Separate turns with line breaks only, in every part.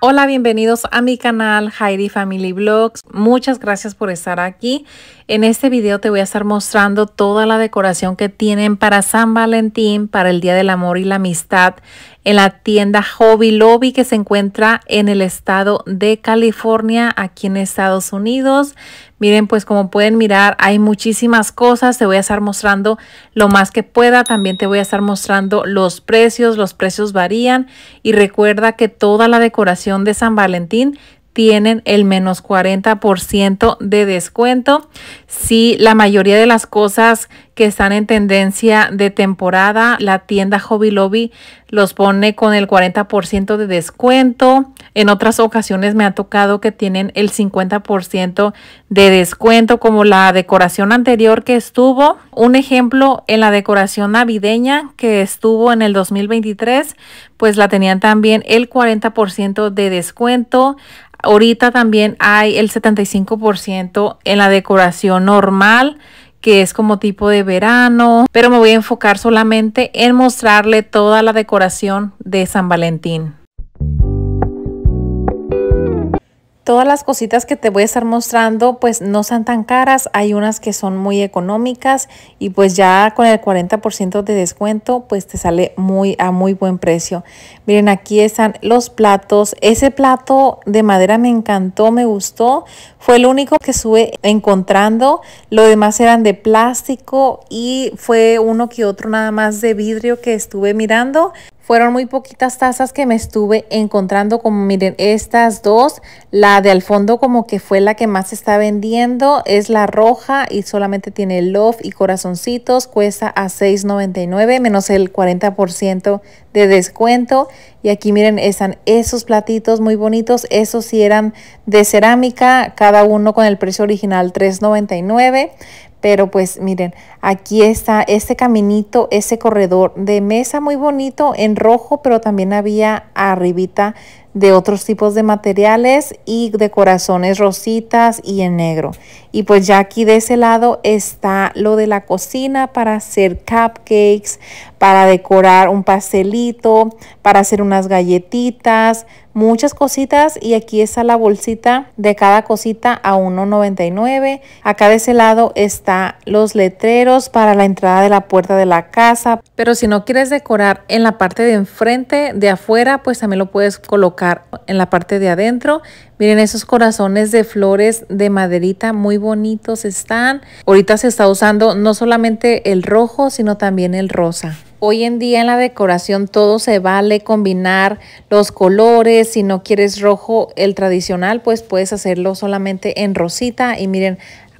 Hola, bienvenidos a mi canal Heidi Family Vlogs. Muchas gracias por estar aquí. En este video te voy a estar mostrando toda la decoración que tienen para San Valentín, para el Día del Amor y la Amistad en la tienda Hobby Lobby que se encuentra en el estado de California, aquí en Estados Unidos. Miren, pues como pueden mirar, hay muchísimas cosas. Te voy a estar mostrando lo más que pueda. También te voy a estar mostrando los precios. Los precios varían. Y recuerda que toda la decoración de San Valentín tienen el menos 40% de descuento. Si la mayoría de las cosas que están en tendencia de temporada, la tienda Hobby Lobby los pone con el 40% de descuento. En otras ocasiones me ha tocado que tienen el 50% de descuento, como la decoración anterior que estuvo. Un ejemplo en la decoración navideña que estuvo en el 2023, pues la tenían también el 40% de descuento. Ahorita también hay el 75% en la decoración normal que es como tipo de verano, pero me voy a enfocar solamente en mostrarle toda la decoración de San Valentín. Todas las cositas que te voy a estar mostrando pues no son tan caras, hay unas que son muy económicas y pues ya con el 40% de descuento pues te sale muy a muy buen precio. Miren aquí están los platos, ese plato de madera me encantó, me gustó, fue el único que sube encontrando, lo demás eran de plástico y fue uno que otro nada más de vidrio que estuve mirando fueron muy poquitas tazas que me estuve encontrando, como miren, estas dos, la de al fondo como que fue la que más está vendiendo, es la roja y solamente tiene love y corazoncitos, cuesta a $6.99 menos el 40% de descuento. Y aquí miren, están esos platitos muy bonitos, esos sí eran de cerámica, cada uno con el precio original $3.99 pero pues miren, aquí está este caminito, ese corredor de mesa muy bonito en rojo, pero también había arribita de otros tipos de materiales y de corazones rositas y en negro. Y pues ya aquí de ese lado está lo de la cocina para hacer cupcakes, para decorar un pastelito, para hacer unas galletitas, muchas cositas y aquí está la bolsita de cada cosita a 1.99. Acá de ese lado está los letreros para la entrada de la puerta de la casa, pero si no quieres decorar en la parte de enfrente, de afuera, pues también lo puedes colocar en la parte de adentro Miren esos corazones de flores de maderita muy bonitos están. Ahorita se está usando no solamente el rojo, sino también el rosa. Hoy en día en la decoración todo se vale combinar los colores. Si no quieres rojo, el tradicional, pues puedes hacerlo solamente en rosita. Y miren,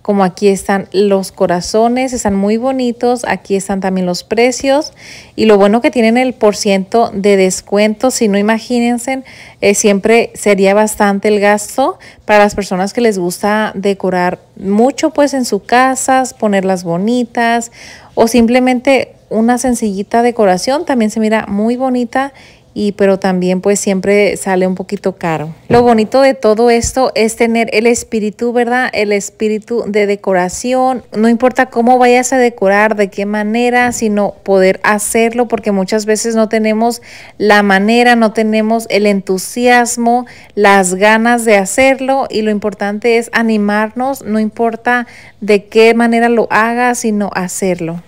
como aquí están los corazones, están muy bonitos, aquí están también los precios y lo bueno que tienen el por ciento de descuento, si no imagínense, eh, siempre sería bastante el gasto para las personas que les gusta decorar mucho pues en sus casas, ponerlas bonitas o simplemente una sencillita decoración, también se mira muy bonita y pero también pues siempre sale un poquito caro. Lo bonito de todo esto es tener el espíritu, ¿verdad? El espíritu de decoración, no importa cómo vayas a decorar, de qué manera, sino poder hacerlo porque muchas veces no tenemos la manera, no tenemos el entusiasmo, las ganas de hacerlo y lo importante es animarnos, no importa de qué manera lo hagas, sino hacerlo.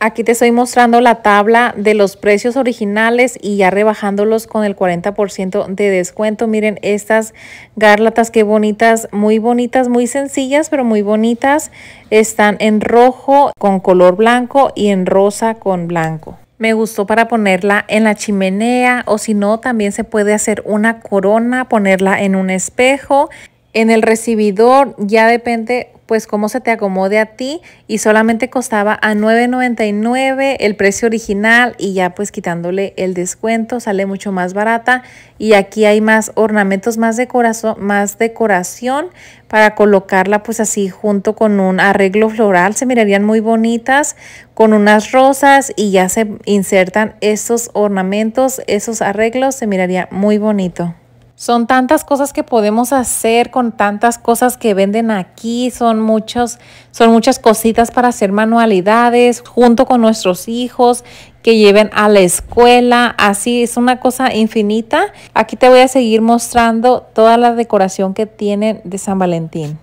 Aquí te estoy mostrando la tabla de los precios originales y ya rebajándolos con el 40% de descuento. Miren estas garlatas qué bonitas, muy bonitas, muy sencillas, pero muy bonitas. Están en rojo con color blanco y en rosa con blanco. Me gustó para ponerla en la chimenea o si no, también se puede hacer una corona, ponerla en un espejo. En el recibidor ya depende pues cómo se te acomode a ti y solamente costaba a $9.99 el precio original y ya pues quitándole el descuento sale mucho más barata y aquí hay más ornamentos, más, más decoración para colocarla pues así junto con un arreglo floral, se mirarían muy bonitas con unas rosas y ya se insertan esos ornamentos, esos arreglos, se miraría muy bonito. Son tantas cosas que podemos hacer con tantas cosas que venden aquí, son muchos, son muchas cositas para hacer manualidades junto con nuestros hijos que lleven a la escuela, así es una cosa infinita. Aquí te voy a seguir mostrando toda la decoración que tienen de San Valentín.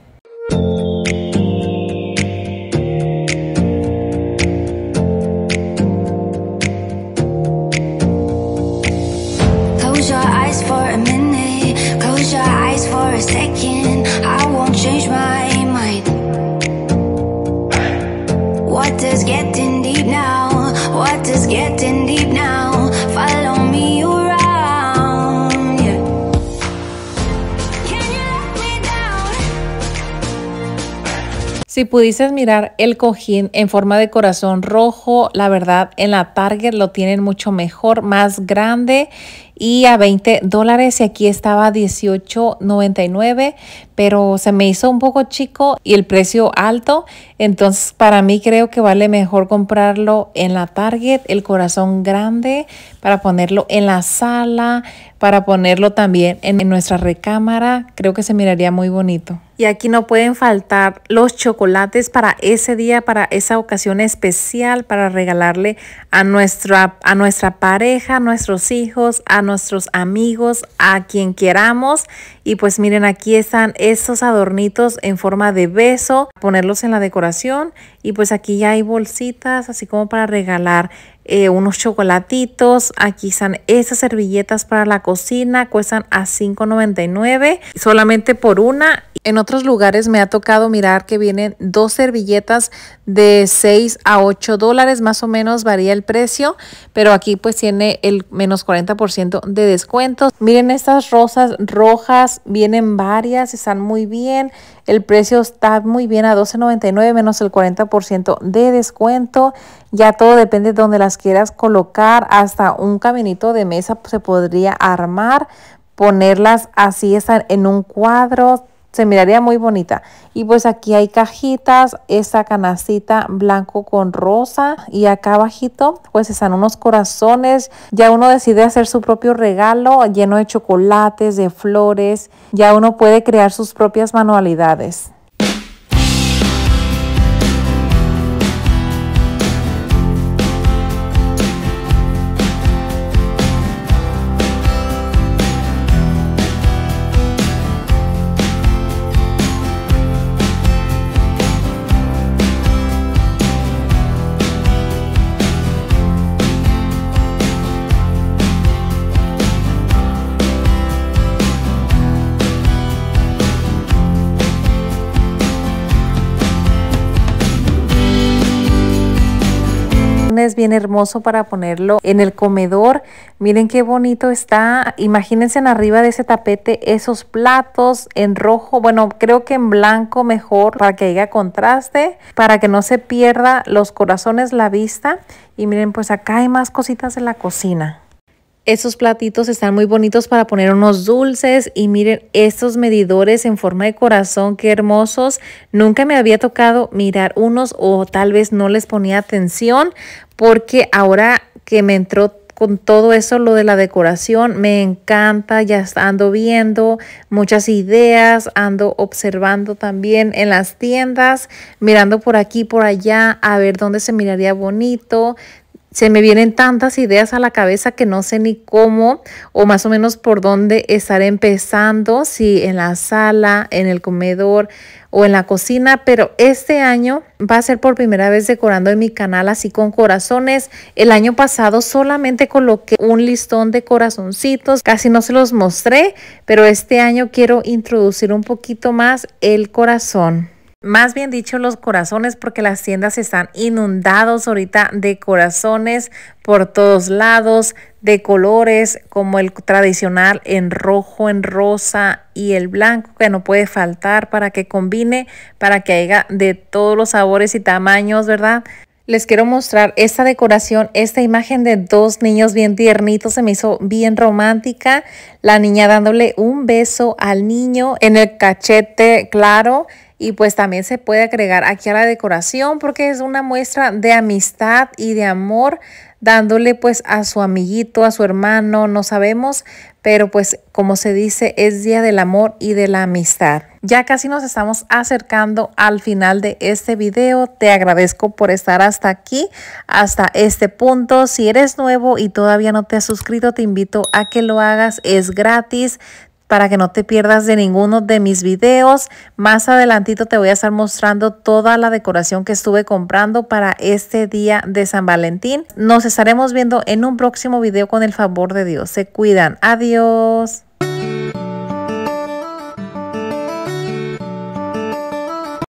Si pudieses mirar el cojín en forma de corazón rojo, la verdad en la Target lo tienen mucho mejor, más grande y a 20 dólares y aquí estaba 18.99 pero se me hizo un poco chico y el precio alto entonces para mí creo que vale mejor comprarlo en la Target el corazón grande para ponerlo en la sala para ponerlo también en, nuestra recámara creo que se miraría muy bonito y aquí no pueden faltar los chocolates para ese día, para esa ocasión especial, para regalarle a nuestra, a nuestra pareja, a nuestros hijos, a nuestros amigos, a quien queramos. Y pues miren, aquí están estos adornitos en forma de beso, ponerlos en la decoración. Y pues aquí ya hay bolsitas, así como para regalar eh, unos chocolatitos. Aquí están esas servilletas para la cocina, cuestan a $5.99 solamente por una en otros lugares me ha tocado mirar que vienen dos servilletas de 6 a 8 dólares, más o menos varía el precio, pero aquí pues tiene el menos 40% de descuento. Miren estas rosas rojas, vienen varias, están muy bien. El precio está muy bien a $12.99 menos el 40% de descuento. Ya todo depende de donde las quieras colocar. Hasta un caminito de mesa se podría armar, ponerlas así, están en un cuadro se miraría muy bonita. Y pues aquí hay cajitas, esa canacita blanco con rosa y acá abajito pues están unos corazones. Ya uno decide hacer su propio regalo lleno de chocolates, de flores. Ya uno puede crear sus propias manualidades. bien hermoso para ponerlo en el comedor. Miren qué bonito está. Imagínense en arriba de ese tapete esos platos en rojo. Bueno, creo que en blanco mejor para que haya contraste, para que no se pierda los corazones, la vista. Y miren, pues acá hay más cositas en la cocina. Esos platitos están muy bonitos para poner unos dulces y miren estos medidores en forma de corazón, qué hermosos. Nunca me había tocado mirar unos o tal vez no les ponía atención porque ahora que me entró con todo eso, lo de la decoración, me encanta, ya ando viendo muchas ideas, ando observando también en las tiendas, mirando por aquí, por allá, a ver dónde se miraría bonito se me vienen tantas ideas a la cabeza que no sé ni cómo o más o menos por dónde estar empezando, si en la sala, en el comedor o en la cocina, pero este año va a ser por primera vez decorando en mi canal así con corazones. El año pasado solamente coloqué un listón de corazoncitos, casi no se los mostré, pero este año quiero introducir un poquito más el corazón más bien dicho los corazones porque las tiendas están inundados ahorita de corazones por todos lados, de colores como el tradicional en rojo, en rosa y el blanco que no puede faltar para que combine, para que haya de todos los sabores y tamaños, ¿verdad? Les quiero mostrar esta decoración, esta imagen de dos niños bien tiernitos, se me hizo bien romántica. La niña dándole un beso al niño en el cachete claro y pues también se puede agregar aquí a la decoración porque es una muestra de amistad y de amor dándole pues a su amiguito, a su hermano, no sabemos, pero pues como se dice es día del amor y de la amistad. Ya casi nos estamos acercando al final de este video, te agradezco por estar hasta aquí, hasta este punto. Si eres nuevo y todavía no te has suscrito, te invito a que lo hagas, es gratis, para que no te pierdas de ninguno de mis videos. Más adelantito te voy a estar mostrando toda la decoración que estuve comprando para este día de San Valentín. Nos estaremos viendo en un próximo video con el favor de Dios. Se cuidan. Adiós.